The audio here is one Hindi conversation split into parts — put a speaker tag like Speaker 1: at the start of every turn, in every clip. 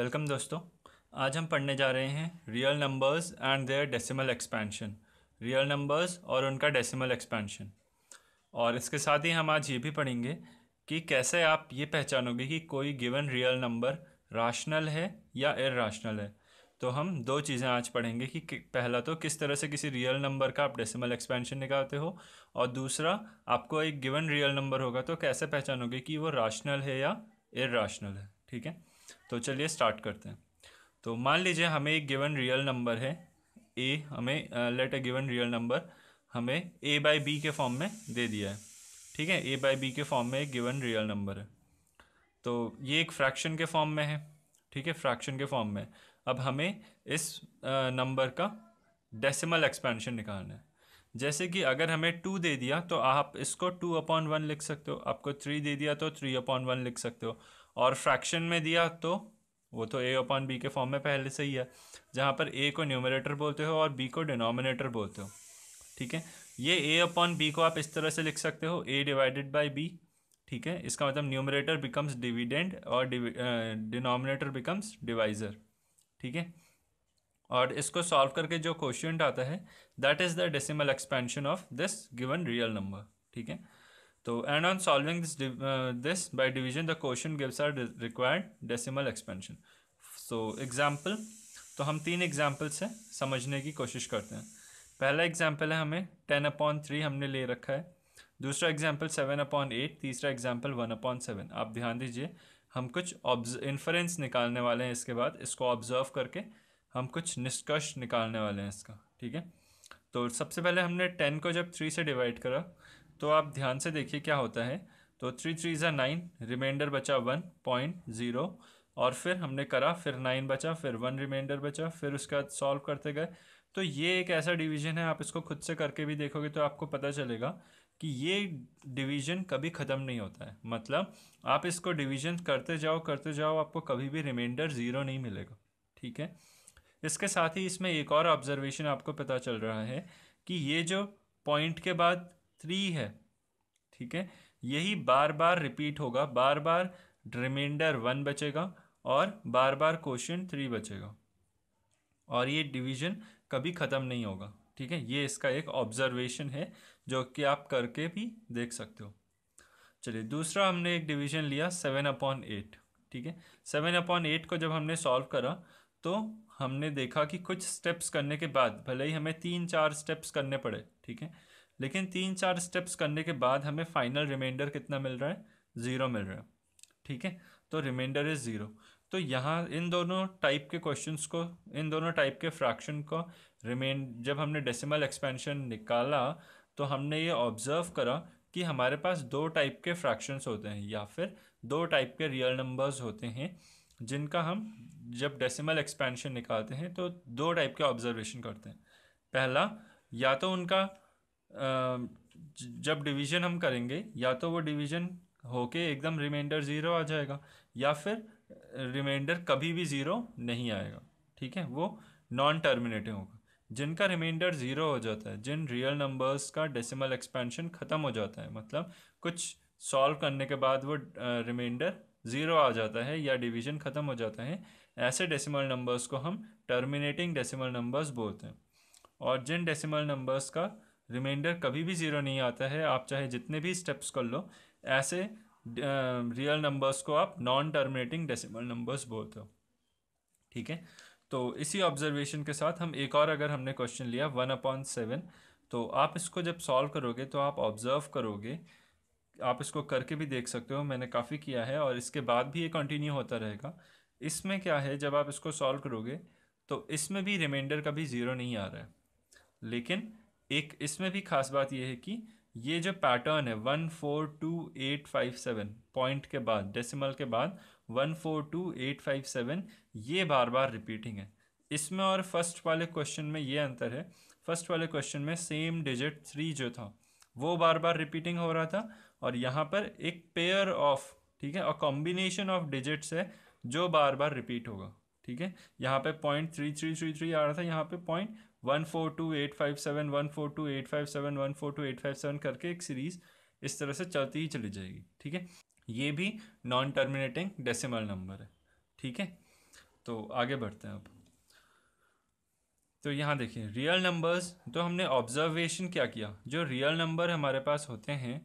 Speaker 1: वेलकम दोस्तों आज हम पढ़ने जा रहे हैं real numbers and their decimal expansion real numbers और उनका डेसिमल एक्सपेंशन और इसके साथ ही हम आज ये भी पढ़ेंगे कि कैसे आप ये पहचानोगे कि कोई गिवन रियल नंबर राशनल है या इराशनल है तो हम दो चीज़ें आज पढ़ेंगे कि पहला तो किस तरह से किसी रियल नंबर का आप डेसिमल एक्सपेंशन निकालते हो और दूसरा आपको एक गिवन रियल नंबर होगा तो कैसे पहचानोगे कि वो राशनल है या इराशनल है ठीक है तो चलिए स्टार्ट करते हैं तो मान लीजिए हमें एक गिवन रियल नंबर है ए हमें let a given real number हमें ए बाई बी के फॉर्म में दे दिया है ठीक है ए बाई बी के फॉर्म में एक गिवन रियल नंबर है तो ये एक फ्रैक्शन के फॉर्म में है ठीक है फ्रैक्शन के फॉर्म में अब हमें इस नंबर का डेसिमल एक्सपेंशन निकालना है जैसे कि अगर हमें टू दे दिया तो आप इसको टू अपॉन वन लिख सकते हो आपको थ्री दे दिया तो थ्री अपॉन वन लिख सकते हो और फ्रैक्शन में दिया तो वो तो ए अपॉन बी के फॉर्म में पहले से ही है जहाँ पर ए को न्यूमरेटर बोलते हो और बी को डिनोमिनेटर बोलते हो ठीक है ये ए अपॉन बी को आप इस तरह से लिख सकते हो ए डिवाइडेड बाई बी ठीक है इसका मतलब न्यूमरेटर बिकम्स डिविडेंड और डिनोमिनेटर बिकम्स डिवाइजर ठीक है और इसको सॉल्व करके जो क्वेश्चन आता है that is the decimal expansion of this given real number ठीक है तो and on solving this this by division the question gives our required decimal expansion so example तो हम तीन एग्जाम्पल से समझने की कोशिश करते हैं पहला एग्जाम्पल है हमें टेन अपॉन थ्री हमने ले रखा है दूसरा एग्जाम्पल सेवन अपॉन एट तीसरा एग्जाम्पल वन अपॉन सेवन आप ध्यान दीजिए हम कुछ इन्फ्रेंस निकालने वाले हैं इसके बाद इसको ऑब्जर्व करके हम कुछ निष्कर्ष निकालने वाले हैं इसका ठीक है तो सबसे पहले हमने टेन को जब थ्री से डिवाइड करा तो आप ध्यान से देखिए क्या होता है तो थ्री थ्री ज़ा नाइन रिमाइंडर बचा वन पॉइंट ज़ीरो और फिर हमने करा फिर नाइन बचा फिर वन रिमाइंडर बचा फिर उसका सॉल्व करते गए तो ये एक ऐसा डिवीजन है आप इसको खुद से करके भी देखोगे तो आपको पता चलेगा कि ये डिवीजन कभी ख़त्म नहीं होता है मतलब आप इसको डिवीजन करते जाओ करते जाओ आपको कभी भी रिमाइंडर ज़ीरो नहीं मिलेगा ठीक है इसके साथ ही इसमें एक और ऑब्जर्वेशन आपको पता चल रहा है कि ये जो पॉइंट के बाद थ्री है ठीक है यही बार बार रिपीट होगा बार बार रिमाइंडर वन बचेगा और बार बार क्वेश्चन थ्री बचेगा और ये डिवीजन कभी ख़त्म नहीं होगा ठीक है ये इसका एक ऑब्जर्वेशन है जो कि आप करके भी देख सकते हो चलिए दूसरा हमने एक डिवीजन लिया सेवन अपॉन एट ठीक है सेवन अपॉन एट को जब हमने सॉल्व करा तो हमने देखा कि कुछ स्टेप्स करने के बाद भले ही हमें तीन चार स्टेप्स करने पड़े ठीक है लेकिन तीन चार स्टेप्स करने के बाद हमें फाइनल रिमाइंडर कितना मिल रहा है ज़ीरो मिल रहा है ठीक है तो रिमाइंडर इज़ ज़ीरो तो यहाँ इन दोनों टाइप के क्वेश्चंस को इन दोनों टाइप के फ्रैक्शन को रिमेन जब हमने डेसिमल एक्सपेंशन निकाला तो हमने ये ऑब्ज़र्व करा कि हमारे पास दो टाइप के फ्रैक्शंस होते हैं या फिर दो टाइप के रियल नंबर्स होते हैं जिनका हम जब डेसिमल एक्सपेंशन निकालते हैं तो दो टाइप के ऑब्जर्वेशन करते हैं पहला या तो उनका जब डिवीजन हम करेंगे या तो वो डिवीजन होके एकदम रिमाइंडर ज़ीरो आ जाएगा या फिर रिमाइंडर कभी भी ज़ीरो नहीं आएगा ठीक है वो नॉन टर्मिनेटिव होगा जिनका रिमाइंडर ज़ीरो हो जाता है जिन रियल नंबर्स का डेसिमल एक्सपेंशन ख़त्म हो जाता है मतलब कुछ सॉल्व करने के बाद वो रिमाइंडर ज़ीरो आ जाता है या डिवीजन ख़त्म हो जाता है ऐसे डेसिमल नंबर्स को हम टर्मिनेटिंग डेसिमल नंबर्स बोलते हैं और जिन डेसिमल नंबर्स का रिमाइंडर कभी भी ज़ीरो नहीं आता है आप चाहे जितने भी स्टेप्स कर लो ऐसे रियल नंबर्स को आप नॉन टर्मिनेटिंग डेसिमल नंबर्स बोलते हो ठीक है तो इसी ऑब्जर्वेशन के साथ हम एक और अगर हमने क्वेश्चन लिया वन अपॉन सेवन तो आप इसको जब सॉल्व करोगे तो आप ऑब्जर्व करोगे आप इसको करके भी देख सकते हो मैंने काफ़ी किया है और इसके बाद भी ये कंटिन्यू होता रहेगा इसमें क्या है जब आप इसको सॉल्व करोगे तो इसमें भी रिमाइंडर कभी ज़ीरो नहीं आ रहा है लेकिन एक इसमें भी खास बात यह है कि ये जो पैटर्न है one four two eight five seven point के बाद डेसिमल के बाद one four two eight five seven ये बार बार रिपीटिंग है इसमें और फर्स्ट वाले क्वेश्चन में ये अंतर है फर्स्ट वाले क्वेश्चन में सेम डिजिट थ्री जो था वो बार बार रिपीटिंग हो रहा था और यहाँ पर एक पेयर ऑफ ठीक है और कॉम्बिनेशन ऑफ डिजिट्स है जो बार बार रिपीट होगा ठीक है यहाँ पे point three three three three आ रहा था यहाँ पे point one four two eight five seven one four two eight five seven one four two eight five seven करके एक सीरीज इस तरह से चलती ही चली जाएगी ठीक है ये भी नॉन टर्मिनेटिंग डेसिमल नंबर है ठीक है तो आगे बढ़ते हैं अब तो यहाँ देखिए रियल नंबर्स तो हमने ऑब्जर्वेशन क्या किया जो रियल नंबर हमारे पास होते हैं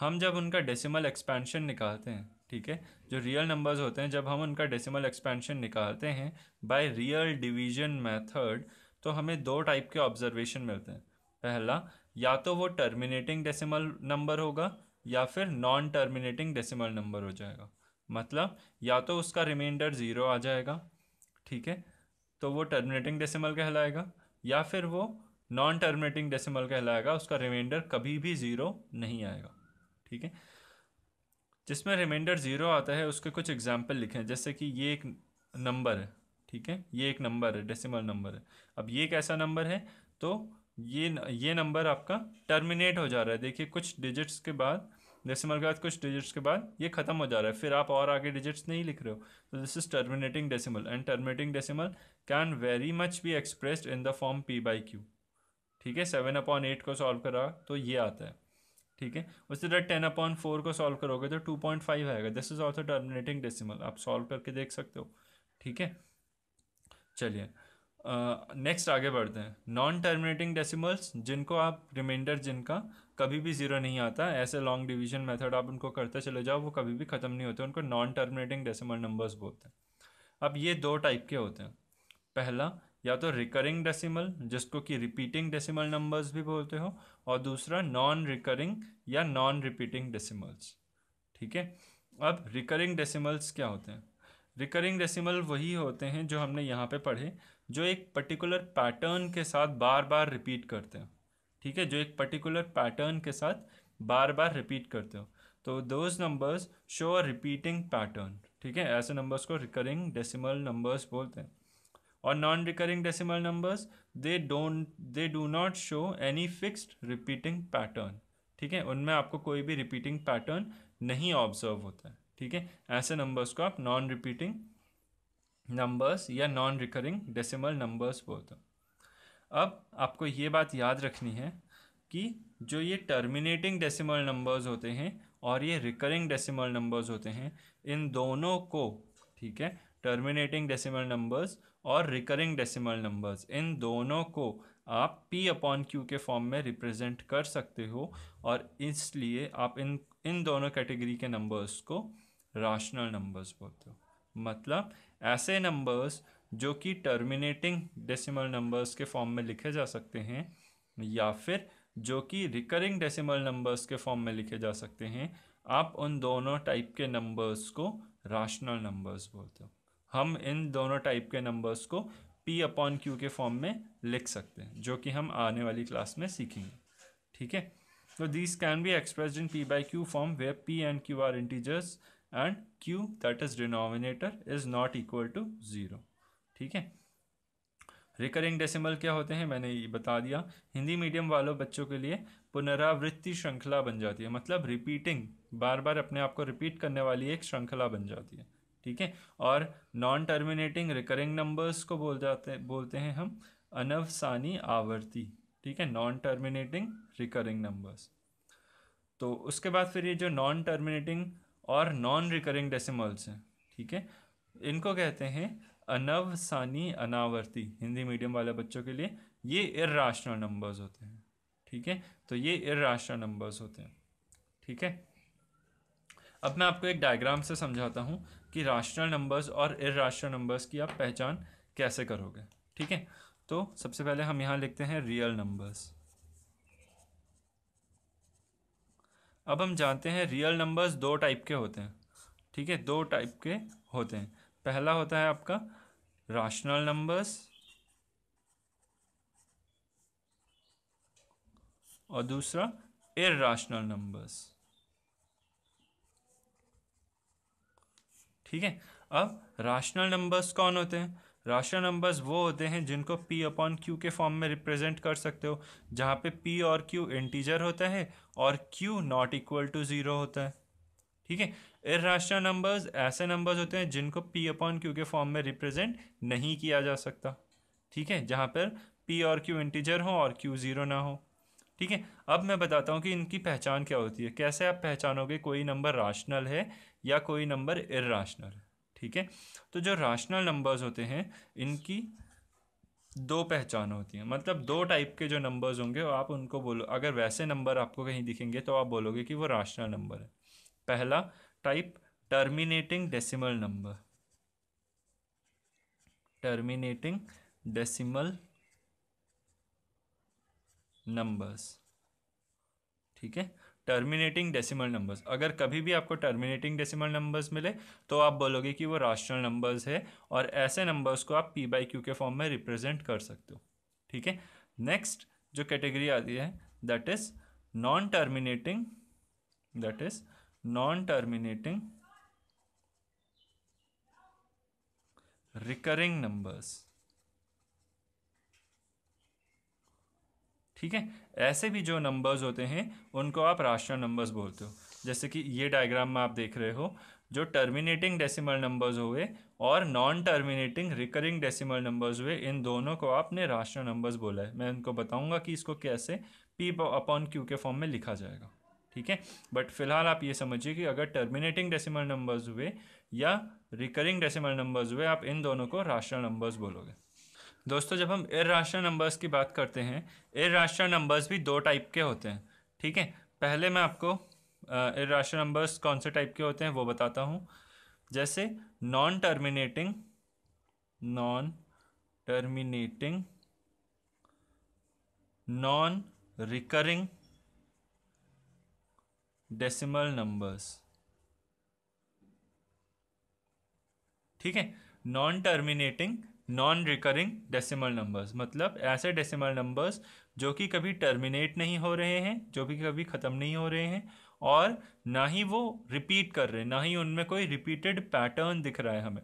Speaker 1: हम जब उनका डेसिमल एक्सपेंशन निकालते हैं ठीक है जो रियल नंबर्स होते हैं जब हम उनका डेसिमल एक्सपेंशन निकालते हैं बाय रियल डिवीजन मेथड तो हमें दो टाइप के ऑब्जर्वेशन मिलते हैं पहला या तो वो टर्मिनेटिंग डेसिमल नंबर होगा या फिर नॉन टर्मिनेटिंग डेसिमल नंबर हो जाएगा मतलब या तो उसका रिमाइंडर ज़ीरो आ जाएगा ठीक है तो वो टर्मिनेटिंग डेसिमल कहलाएगा या फिर वो नॉन टर्मिनेटिंग डेसिमल कहलाएगा उसका रिमाइंडर कभी भी ज़ीरो नहीं आएगा ठीक है जिसमें रिमाइंडर ज़ीरो आता है उसके कुछ एग्जाम्पल लिखें जैसे कि ये एक नंबर है ठीक है ये एक नंबर है डेसिमल नंबर है अब ये कैसा नंबर है तो ये ये नंबर आपका टर्मिनेट हो जा रहा है देखिए कुछ डिजिट्स के बाद डेसिमल के बाद कुछ डिजिट्स के बाद ये खत्म हो जा रहा है फिर आप और आगे डिजिट्स नहीं लिख रहे हो तो this is terminating decimal and terminating decimal can very much be expressed in the form P by Q ठीक है सेवन अपॉन एट को सॉल्व करा तो ये आता है ठीक है उसी तरह टेन अपॉन फोर को सॉल्व करोगे तो टू पॉइंट फाइव आएगा this is also terminating decimal आप सॉल्व करके देख सकते हो ठीक है चलिए नेक्स्ट आगे बढ़ते हैं नॉन टर्मिनेटिंग डेसिमल्स जिनको आप रिमाइंडर जिनका कभी भी ज़ीरो नहीं आता ऐसे लॉन्ग डिवीजन मेथड आप उनको करते चले जाओ वो कभी भी ख़त्म नहीं होते उनको नॉन टर्मिनेटिंग डेसिमल नंबर्स बोलते हैं अब ये दो टाइप के होते हैं पहला या तो रिकरिंग डेसिमल जिसको कि रिपीटिंग डेसिमल नंबर्स भी बोलते हो और दूसरा नॉन रिकरिंग या नॉन रिपीटिंग डेसिमल्स ठीक है अब रिकरिंग डेसिमल्स क्या होते हैं रिकरिंग डेसिमल वही होते हैं जो हमने यहाँ पे पढ़े जो एक पर्टिकुलर पैटर्न के साथ बार बार रिपीट करते हो ठीक है जो एक पर्टिकुलर पैटर्न के साथ बार बार रिपीट करते हो तो those numbers show a repeating pattern ठीक है ऐसे नंबर्स को रिकरिंग डेसिमल नंबर्स बोलते हैं और non recurring decimal numbers they don't they do not show any fixed repeating pattern ठीक है उनमें आपको कोई भी रिपीटिंग पैटर्न नहीं ऑब्जर्व होता है ठीक है ऐसे नंबर्स को आप नॉन रिपीटिंग नंबर्स या नॉन रिकरिंग डेसिमल नंबर्स बोलते हो अब आपको ये बात याद रखनी है कि जो ये टर्मिनेटिंग डेसिमल नंबर्स होते हैं और ये रिकरिंग डेसिमल नंबर्स होते हैं इन दोनों को ठीक है टर्मिनेटिंग डेसिमल नंबर्स और रिकरिंग डेसिमल नंबर्स इन दोनों को आप p अपॉन क्यू के फॉर्म में रिप्रेजेंट कर सकते हो और इसलिए आप इन इन दोनों कैटेगरी के नंबर्स को राशनल नंबर्स बोलते हो मतलब ऐसे नंबर्स जो कि टर्मिनेटिंग डेसिमल नंबर्स के फॉर्म में लिखे जा सकते हैं या फिर जो कि रिकरिंग डेसिमल नंबर्स के फॉर्म में लिखे जा सकते हैं आप उन दोनों टाइप के नंबर्स को राशनल नंबर्स बोलते हो हम इन दोनों टाइप के नंबर्स को पी अपॉन क्यू के फॉर्म में लिख सकते हैं जो कि हम आने वाली क्लास में सीखेंगे ठीक है तो these can be expressed in P by Q form where P and Q are integers and q that is denominator is not equal to zero ठीक है रिकरिंग डेसिमल क्या होते हैं मैंने ये बता दिया हिंदी मीडियम वालों बच्चों के लिए पुनरावृत्ति श्रृंखला बन जाती है मतलब रिपीटिंग बार बार अपने आप को रिपीट करने वाली एक श्रृंखला बन जाती है ठीक है और नॉन टर्मिनेटिंग रिकरिंग नंबर्स को बोल जाते बोलते हैं हम अनवसानी आवर्ती ठीक है नॉन टर्मिनेटिंग रिकरिंग नंबर्स तो उसके बाद फिर ये जो नॉन टर्मिनेटिंग और नॉन रिकरिंग डेसिमल्स हैं ठीक है इनको कहते हैं अनवसानी अनावर्ती हिंदी मीडियम वाले बच्चों के लिए ये इराशनल नंबर्स होते हैं ठीक है तो ये इराशनल नंबर्स होते हैं ठीक है अब मैं आपको एक डायग्राम से समझाता हूँ कि राशनल नंबर्स और इराशनल नंबर्स की आप पहचान कैसे करोगे ठीक है तो सबसे पहले हम यहाँ लिखते हैं रियल नंबर्स अब हम जानते हैं रियल नंबर्स दो टाइप के होते हैं ठीक है दो टाइप के होते हैं पहला होता है आपका राशनल नंबर्स और दूसरा इराशनल नंबर्स ठीक है अब राशनल नंबर्स कौन होते हैं राशियो नंबर्स वो होते हैं जिनको पी अपॉन क्यू के फॉर्म में रिप्रेजेंट कर सकते हो जहाँ पे पी और क्यू इंटीजर होता है और Q not equal to zero होता है ठीक है इराशनल नंबर्स ऐसे नंबर्स होते हैं जिनको पी अपॉन क्यू के फॉर्म में रिप्रेजेंट नहीं किया जा सकता ठीक है जहाँ पर पी और क्यू इंटीजर हो और क्यू ज़ीरो ना हो ठीक है अब मैं बताता हूँ कि इनकी पहचान क्या होती है कैसे आप पहचानोगे कोई नंबर राशनल है या कोई नंबर इराशनल है ठीक है तो जो राशनल नंबर्स होते हैं इनकी दो पहचान होती है मतलब दो टाइप के जो नंबर्स होंगे आप उनको बोलो अगर वैसे नंबर आपको कहीं दिखेंगे तो आप बोलोगे कि वो राशनल नंबर है पहला type terminating decimal number terminating decimal numbers ठीक है टर्मिनेटिंग डेसिमल नंबर्स अगर कभी भी आपको टर्मिनेटिंग डेसिमल नंबर्स मिले तो आप बोलोगे कि वो राशनल नंबर्स है और ऐसे नंबर्स को आप पी बाई क्यू के फॉर्म में रिप्रेजेंट कर सकते हो ठीक है नेक्स्ट जो कैटेगरी आती है that is non terminating that is non terminating recurring numbers ठीक है ऐसे भी जो नंबर्स होते हैं उनको आप राशनल नंबर्स बोलते हो जैसे कि ये डायग्राम में आप देख रहे हो जो टर्मिनेटिंग डेसिमल नंबर्स हुए और non terminating recurring decimal numbers हुए इन दोनों को आपने राशनल नंबर्स बोला है मैं उनको बताऊंगा कि इसको कैसे पी अपॉन क्यू के फॉर्म में लिखा जाएगा ठीक है बट फिलहाल आप ये समझिए कि अगर टर्मिनेटिंग डेसिमल नंबर्स हुए या रिकरिंग डेसिमल नंबर्स हुए आप इन दोनों को राशनल नंबर्स बोलोगे दोस्तों जब हम राशन नंबर्स की बात करते हैं इर्राशनल नंबर्स भी दो टाइप के होते हैं ठीक है पहले मैं आपको इर्राशनल नंबर्स कौन से टाइप के होते हैं वो बताता हूँ जैसे non terminating non terminating non recurring decimal numbers ठीक है non terminating non recurring decimal numbers मतलब ऐसे डेसिमल नंबर्स जो कि कभी टर्मिनेट नहीं हो रहे हैं जो भी कभी ख़त्म नहीं हो रहे हैं और ना ही वो रिपीट कर रहे हैं ना ही उनमें कोई रिपीटेड पैटर्न दिख रहा है हमें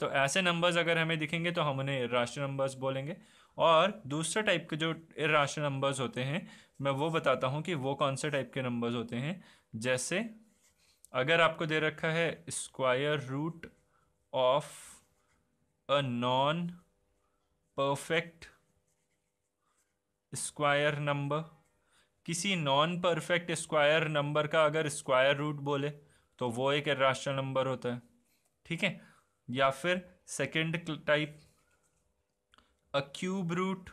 Speaker 1: तो ऐसे नंबर्स अगर हमें दिखेंगे तो हम उन्हें राष्ट्रीय नंबर्स बोलेंगे और दूसरे टाइप के जो राष्ट्रीय नंबर्स होते हैं मैं वो बताता हूँ कि वो कौन से टाइप के नंबर्स होते हैं जैसे अगर आपको दे रखा है square root of a non perfect square number किसी नॉन परफेक्ट स्क्वायर नंबर का अगर स्क्वायर रूट बोले तो वो एक राष्ट्र नंबर होता है ठीक है या फिर second type a cube root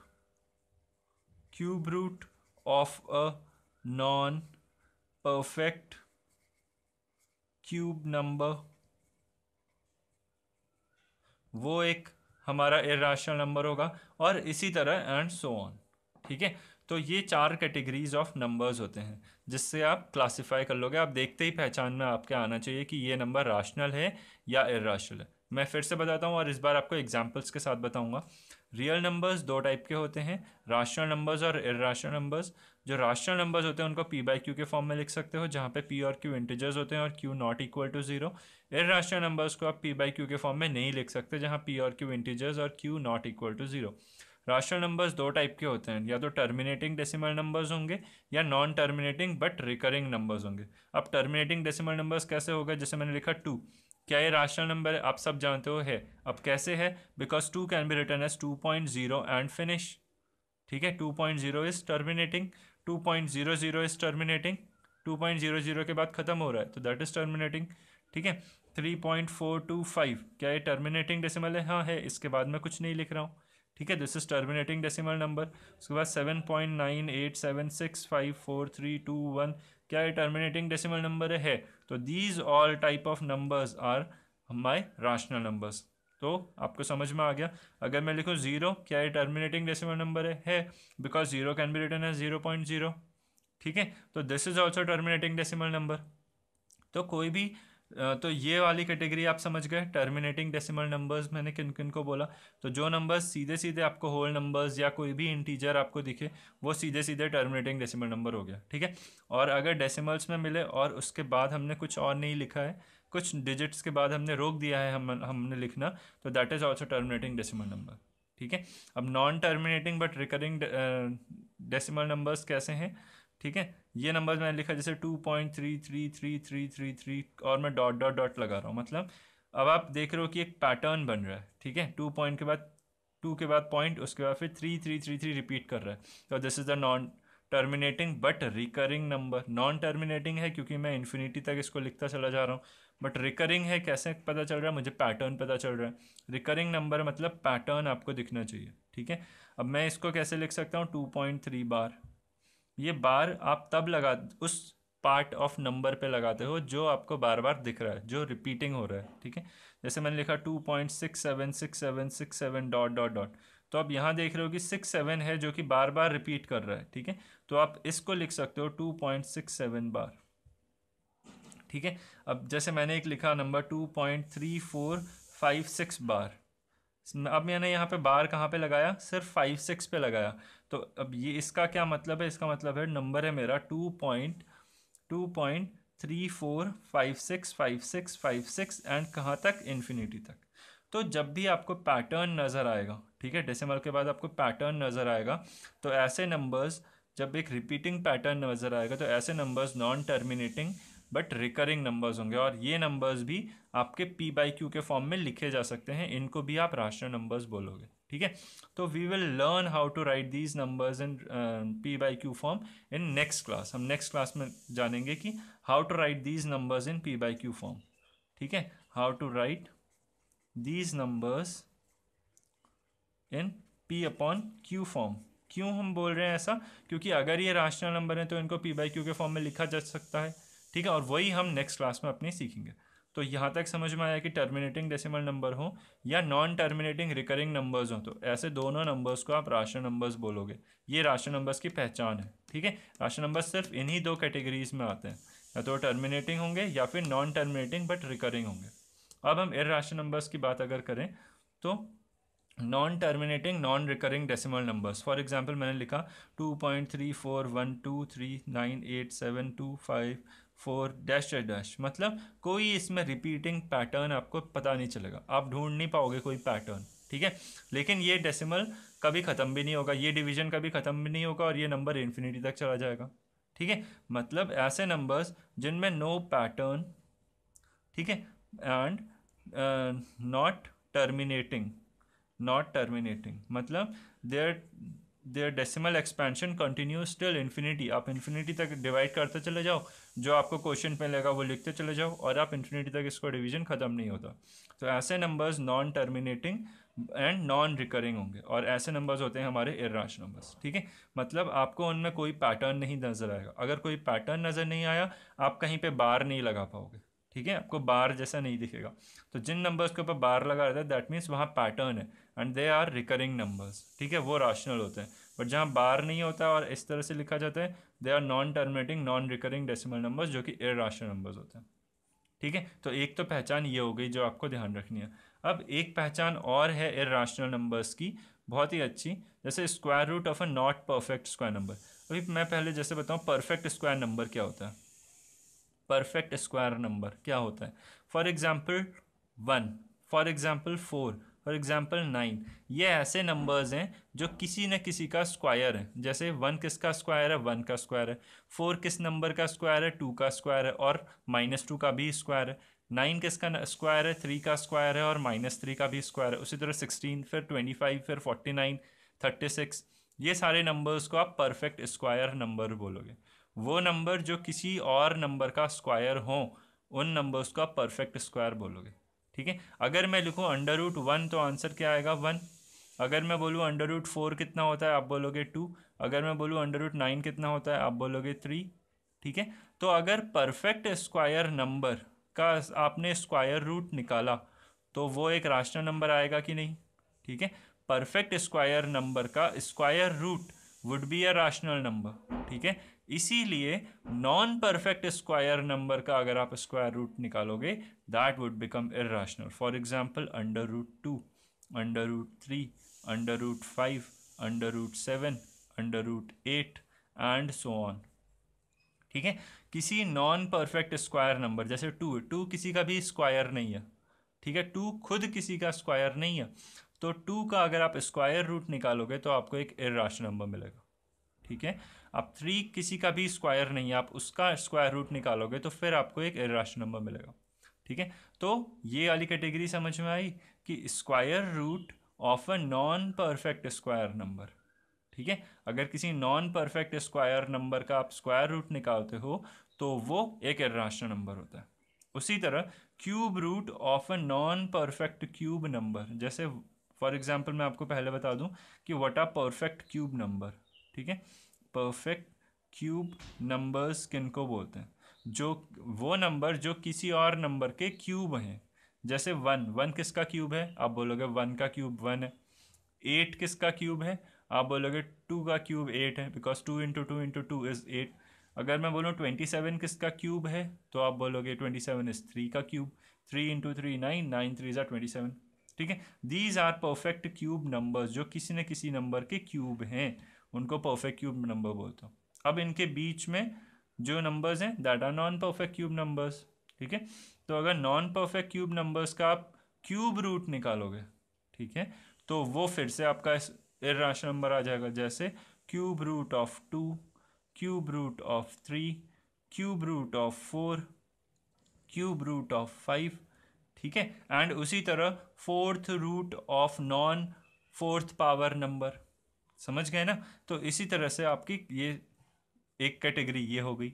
Speaker 1: cube root of a non perfect cube number वो एक हमारा इराशनल नंबर होगा और इसी तरह एंड सो ऑन ठीक है तो ये चार कैटेगरीज ऑफ नंबर्स होते हैं जिससे आप क्लासिफाई कर लोगे आप देखते ही पहचान में आपके आना चाहिए कि ये नंबर राशनल है या इराशनल है मैं फिर से बताता हूँ और इस बार आपको एग्जाम्पल्स के साथ बताऊँगा रियल नंबर्स दो टाइप के होते हैं राशनल नंबर्स और इराशनल नंबर्स जो राशनल नंबर्स होते हैं उनको पी बाई क्यू के फॉर्म में लिख सकते हो जहाँ पे पी और क्यू इंटीजर्स होते हैं और Q not equal to zero irrational numbers को आप पी बाई क्यू के फॉर्म में नहीं लिख सकते जहाँ पी और क्यू इंटीजर्स और Q not equal to zero rational numbers दो टाइप के होते हैं या तो टर्मिनेटिंग डेसिमल नंबर्स होंगे या non terminating but recurring numbers होंगे अब टर्मिनेटिंग डेसिमल नंबर्स कैसे होगा जैसे मैंने लिखा टू क्या ये राशनल नंबर आप सब जानते हो है अब कैसे है because two can be written as two point zero and finish ठीक है two point zero is terminating two point zero zero is terminating two point zero zero के बाद खत्म हो रहा है तो दैट इज टर्मिनेटिंग ठीक है three point four two five क्या ये टर्मिनेटिंग डेसिमल है हाँ है इसके बाद मैं कुछ नहीं लिख रहा हूँ ठीक है this is terminating decimal number उसके बाद seven point nine eight seven six five four three two one क्या ये टर्मिनेटिंग डेसिमल नंबर है तो these all type of numbers are my rational numbers तो आपको समझ में आ गया अगर मैं लिखूँ ज़ीरो क्या ये टर्मिनेटिंग डेसिमल नंबर है है because zero can be written है ज़ीरो पॉइंट ज़ीरो ठीक है तो this is also terminating decimal number तो कोई भी तो ये वाली कैटेगरी आप समझ गए टर्मिनेटिंग डेसिमल नंबर्स मैंने किन किन को बोला तो जो नंबर्स सीधे सीधे आपको होल नंबर्स या कोई भी इंटीजर आपको दिखे वो सीधे सीधे टर्मिनेटिंग डेसिमल नंबर हो गया ठीक है और अगर डेसिमल्स में मिले और उसके बाद हमने कुछ और नहीं लिखा है कुछ डिजिट्स के बाद हमने रोक दिया है हम हमने लिखना तो that is also terminating decimal number ठीक है अब non terminating but recurring decimal numbers कैसे हैं ठीक है ये नंबर मैंने लिखा जैसे two point three three three three three three और मैं डॉट डॉट डॉट लगा रहा हूँ मतलब अब आप देख रहे हो कि एक पैटर्न बन रहा है ठीक है टू पॉइंट के बाद टू के बाद पॉइंट उसके बाद फिर three three three three repeat कर रहा है तो this is the non terminating but recurring number non terminating है क्योंकि मैं इन्फिनिटी तक इसको लिखता चला जा रहा हूँ बट रिकरिंग है कैसे पता चल रहा है मुझे पैटर्न पता चल रहा है रिकरिंग नंबर मतलब पैटर्न आपको दिखना चाहिए ठीक है अब मैं इसको कैसे लिख सकता हूँ टू पॉइंट थ्री बार ये बार आप तब लगा उस पार्ट ऑफ नंबर पे लगाते हो जो आपको बार बार दिख रहा है जो रिपीटिंग हो रहा है ठीक है जैसे मैंने लिखा two point six seven six seven six seven dot dot dot तो आप यहाँ देख रहे हो कि सिक्स सेवन है जो कि बार बार रिपीट कर रहा है ठीक है तो आप इसको लिख सकते हो two point six seven bar ठीक है अब जैसे मैंने एक लिखा number two point three four five six bar अब मैंने यहाँ पे बार कहाँ पे लगाया सिर्फ फाइव सिक्स पे लगाया तो अब ये इसका क्या मतलब है इसका मतलब है नंबर है मेरा two point two point three four five six five six five six and कहाँ तक इन्फिनिटी तक तो जब भी आपको पैटर्न नज़र आएगा ठीक है डिसम्बर के बाद आपको पैटर्न नज़र आएगा तो ऐसे नंबर्स जब एक रिपीटिंग पैटर्न नज़र आएगा तो ऐसे numbers non terminating but recurring numbers होंगे और ये नंबर्स भी आपके पी बाई क्यू के फॉर्म में लिखे जा सकते हैं इनको भी आप राशनल नंबर्स बोलोगे ठीक है तो we will learn how to write these numbers in P by Q form in next class हम नेक्स्ट क्लास में जानेंगे कि how to write these numbers in P by Q form ठीक है how to write these numbers in p upon q form क्यों हम बोल रहे हैं ऐसा क्योंकि अगर ये राशनल नंबर हैं तो इनको पी बाई क्यू के फॉर्म में लिखा जा सकता है ठीक है और वही हम नेक्स्ट क्लास में अपने सीखेंगे तो यहाँ तक समझ में आया कि टर्मिनेटिंग डेसिमल नंबर हो या नॉन टर्मिनेटिंग रिकरिंग नंबर्स हो तो ऐसे दोनों नंबर्स को आप राशन नंबर्स बोलोगे ये राशन नंबर्स की पहचान है ठीक है राशन नंबर्स सिर्फ इन्हीं दो कैटेगरीज में आते हैं या तो टर्मिनेटिंग होंगे या फिर नॉन टर्मिनेटिंग बट रिकरिंग होंगे अब हम एयर राशन नंबर्स की बात अगर करें तो non terminating non recurring decimal numbers for example मैंने लिखा two point three four one two three nine eight seven two five four dash dash मतलब कोई इसमें रिपीटिंग पैटर्न आपको पता नहीं चलेगा आप ढूंढ नहीं पाओगे कोई पैटर्न ठीक है लेकिन ये डेसिमल कभी ख़त्म भी नहीं होगा ये डिवीजन कभी ख़त्म भी नहीं होगा और ये नंबर इन्फिनिटी तक चला जाएगा ठीक है मतलब ऐसे नंबर्स जिनमें नो पैटर्न ठीक है and not terminating not terminating मतलब their their decimal expansion continue till infinity आप इन्फिनिटी तक डिवाइड करते चले जाओ जो आपको क्वेश्चन पे लगा वो लिखते चले जाओ और आप इन्फिनिटी तक इसको डिवीजन ख़त्म नहीं होता तो ऐसे numbers non terminating and non recurring होंगे और ऐसे नंबर्स होते हैं हमारे इर्राश नंबर्स ठीक है मतलब आपको उनमें कोई पैटर्न नहीं नज़र आएगा अगर कोई पैटर्न नज़र नहीं आया आप कहीं पर बार नहीं लगा पाओगे ठीक है आपको बार जैसा नहीं दिखेगा तो जिन नंबर्स के ऊपर बार लगा रहता है दैट मीन्स वहाँ पैटर्न है and they are recurring numbers ठीक है वो राशनल होते हैं बट जहाँ बार नहीं होता और इस तरह से लिखा जाता है they are non terminating non recurring decimal numbers जो कि राशनल नंबर्स होते हैं ठीक है तो एक तो पहचान ये हो गई जो आपको ध्यान रखनी है अब एक पहचान और है राशनल नंबर्स की बहुत ही अच्छी जैसे square root of a not perfect square number अभी मैं पहले जैसे बताऊँ परफेक्ट स्क्वायर नंबर क्या होता है परफेक्ट स्क्वायर नंबर क्या होता है for example one for example four for example nine ये ऐसे नंबर्स हैं जो किसी न किसी का स्क्वायर है जैसे वन किसका स्क्वायर है वन का स्क्वायर है फोर किस नंबर का स्क्वायर है टू का स्क्वायर है और माइनस टू का भी स्क्वायर है नाइन किसका स्क्वायर है थ्री का स्क्वायर है और माइनस थ्री का भी स्क्वायर है उसी तरह सिक्सटीन फिर ट्वेंटी फाइव फिर फोर्टी नाइन थर्टी सिक्स ये सारे नंबर्स को आप परफेक्ट स्क्वायर नंबर बोलोगे वो नंबर जो किसी और नंबर का स्क्वायर हो उन नंबर्स को आप परफेक्ट स्क्वायर बोलोगे ठीक है अगर मैं लिखूँ अंडर रूट वन तो आंसर क्या आएगा वन अगर मैं बोलूँ अंडर रूट फोर कितना होता है आप बोलोगे टू अगर मैं बोलूँ अंडर रूट नाइन कितना होता है आप बोलोगे थ्री ठीक है तो अगर परफेक्ट स्क्वायर नंबर का आपने स्क्वायर रूट निकाला तो वो एक राशनल नंबर आएगा कि नहीं ठीक है परफेक्ट स्क्वायर नंबर का square root would be a rational number ठीक है इसीलिए नॉन परफेक्ट स्क्वायर नंबर का अगर आप स्क्वायर रूट निकालोगे that would become irrational for example under root two under root three under root five under root seven under root eight and so on ठीक है किसी नॉन परफेक्ट स्क्वायर नंबर जैसे टू टू किसी का भी स्क्वायर नहीं है ठीक है टू खुद किसी का स्क्वायर नहीं है तो टू का अगर आप स्क्वायर रूट निकालोगे तो आपको एक इराश नंबर मिलेगा ठीक है आप थ्री किसी का भी स्क्वायर नहीं है आप उसका स्क्वायर रूट निकालोगे तो फिर आपको एक राशन नंबर मिलेगा ठीक है तो ये वाली कैटेगरी समझ में आई कि square root of a non perfect square number ठीक है अगर किसी नॉन परफेक्ट स्क्वायर नंबर का आप स्क्वायर रूट निकालते हो तो वो एक राशन नंबर होता है उसी तरह cube root of a non perfect cube number जैसे फॉर एग्जाम्पल मैं आपको पहले बता दूं कि what are perfect cube number ठीक है परफेक्ट क्यूब नंबर्स किनको बोलते हैं जो वो नंबर जो किसी और नंबर के क्यूब हैं जैसे वन वन किसका क्यूब है आप बोलोगे वन का क्यूब वन है एट किसका क्यूब है आप बोलोगे टू का क्यूब एट है because two into two into two is eight अगर मैं बोलूँ ट्वेंटी सेवन किसका क्यूब है तो आप बोलोगे ट्वेंटी सेवन इज़ थ्री का cube three into three nine nine three ज़ा ट्वेंटी सेवन ठीक है these are perfect cube numbers जो किसी न किसी नंबर के क्यूब हैं उनको परफेक्ट क्यूब नंबर बोलते हो अब इनके बीच में जो नंबर्स हैं that are non perfect cube numbers ठीक है तो अगर नॉन परफेक्ट क्यूब नंबर्स का आप क्यूब रूट निकालोगे ठीक है तो वो फिर से आपका इर्राशनल नंबर आ जाएगा जैसे cube root of two cube root of three cube root of four cube root of five ठीक है एंड उसी तरह fourth root of non fourth power number समझ गए ना तो इसी तरह से आपकी ये एक कैटेगरी ये हो गई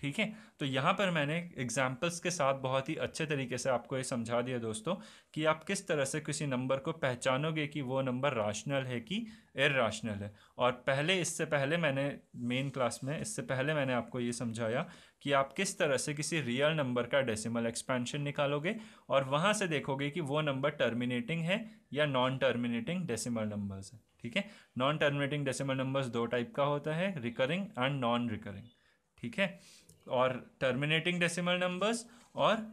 Speaker 1: ठीक है तो यहाँ पर मैंने एग्जाम्पल्स के साथ बहुत ही अच्छे तरीके से आपको ये समझा दिया दोस्तों कि आप किस तरह से किसी नंबर को पहचानोगे कि वो नंबर राशनल है कि इरेशनल है और पहले इससे पहले मैंने मेन क्लास में इससे पहले मैंने आपको ये समझाया कि आप किस तरह से किसी रियल नंबर का डेसिमल एक्सपेंशन निकालोगे और वहाँ से देखोगे कि वो नंबर टर्मिनेटिंग है या नॉन टर्मिनेटिंग डेसीमल नंबर्स है ठीक है नॉन टर्मिनेटिंग डेसीमल नंबर्स दो टाइप का होता है रिकरिंग एंड नॉन रिकरिंग ठीक है और टर्मिनेटिंग डेसिमल नंबर्स और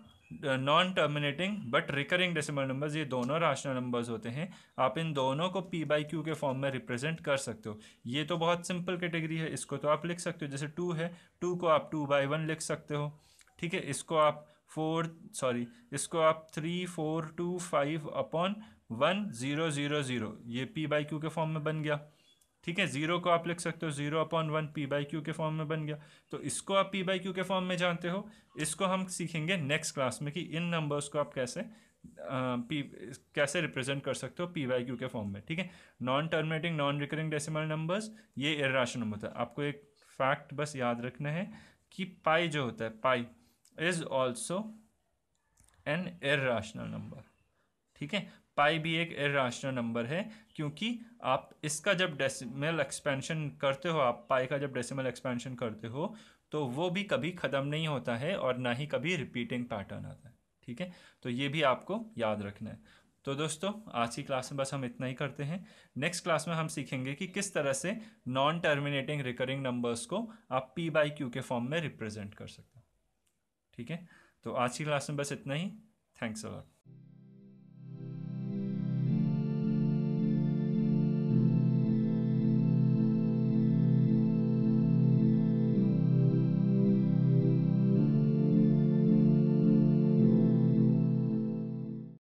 Speaker 1: non terminating but recurring decimal numbers ये दोनों राशनल नंबर्स होते हैं आप इन दोनों को पी बाई क्यू के फॉर्म में रिप्रेजेंट कर सकते हो ये तो बहुत सिंपल कैटेगरी है इसको तो आप लिख सकते हो जैसे टू है टू को आप टू बाई वन लिख सकते हो ठीक है इसको आप फोर सॉरी इसको आप three four two five upon one zero zero zero ये पी बाई क्यू के फॉर्म में बन गया ठीक है जीरो को आप लिख सकते हो zero upon one p by q के फॉर्म में बन गया तो इसको आप पी बाई क्यू के फॉर्म में जानते हो इसको हम सीखेंगे नेक्स्ट क्लास में कि इन नंबर्स को आप कैसे पी कैसे रिप्रेजेंट कर सकते हो पी वाई क्यू के फॉर्म में ठीक है non terminating non recurring decimal numbers ये इराशनल होता है आपको एक फैक्ट बस याद रखना है कि पाई जो होता है pi is also an irrational number ठीक है पाई भी एक इराशनल नंबर है क्योंकि आप इसका जब डेसिमल एक्सपेंशन करते हो आप पाई का जब डेसिमल एक्सपेंशन करते हो तो वो भी कभी ख़त्म नहीं होता है और ना ही कभी रिपीटिंग पैटर्न आता है ठीक है तो ये भी आपको याद रखना है तो दोस्तों आज की क्लास में बस हम इतना ही करते हैं नेक्स्ट क्लास में हम सीखेंगे कि किस तरह से नॉन टर्मिनेटिंग रिकरिंग नंबर्स को आप पी बाई क्यू के फॉर्म में रिप्रेजेंट कर सकते हैं ठीक है तो आज की क्लास में बस इतना ही थैंक्स अलॉट